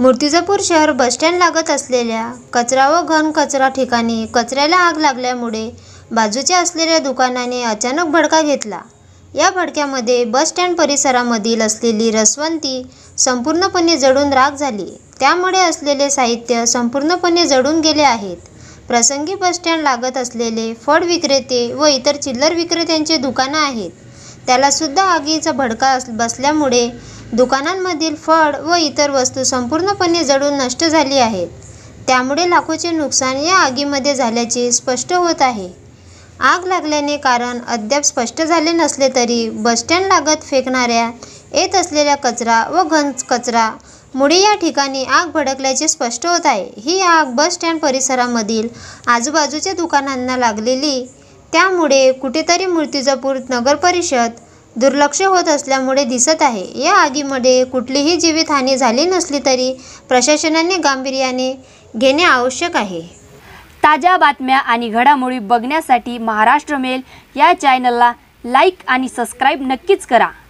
मूर्तिजापूर शहर बसस्टँड लागत असलेल्या कचरा व घन कचरा ठिकाणी कचऱ्याला आग लागल्यामुळे बाजूच्या असलेल्या दुकानाने अचानक भडका घेतला या भडक्यामध्ये स्टँड परिसरामधील असलेली रसवंती संपूर्णपणे जडून राख झाली त्यामुळे असलेले साहित्य संपूर्णपणे जडून गेले आहेत प्रसंगी बसस्टँड लागत असलेले फळ विक्रेते व इतर चिल्लर विक्रेत्यांचे दुकानं आहेत त्यालासुद्धा आगीचा भडका बसल्यामुळे दुकानांमधील फळ व इतर वस्तू संपूर्णपणे जळून नष्ट झाली आहेत त्यामुळे लाखोचे नुकसान या आगीमध्ये झाल्याचे स्पष्ट होत आहे आग लागल्याने कारण अद्याप स्पष्ट झाले नसले तरी बसस्टँड लागत फेकणाऱ्या येत असलेल्या कचरा व घन कचरा मुळे या ठिकाणी आग भडकल्याचे स्पष्ट होत आहे ही आग बसस्टँड परिसरामधील आजूबाजूच्या दुकानांना लागलेली त्यामुळे कुठेतरी मूर्तिजापूर नगरपरिषद दुर्लक्ष होत असल्यामुळे दिसत आहे या आगीमध्ये कुठलीही जीवितहानी झाली नसली तरी प्रशासनाने गांभीर्याने घेणे आवश्यक आहे ताज्या बातम्या आणि घडामोडी बघण्यासाठी महाराष्ट्र मेल या चॅनलला लाईक आणि सबस्क्राईब नक्कीच करा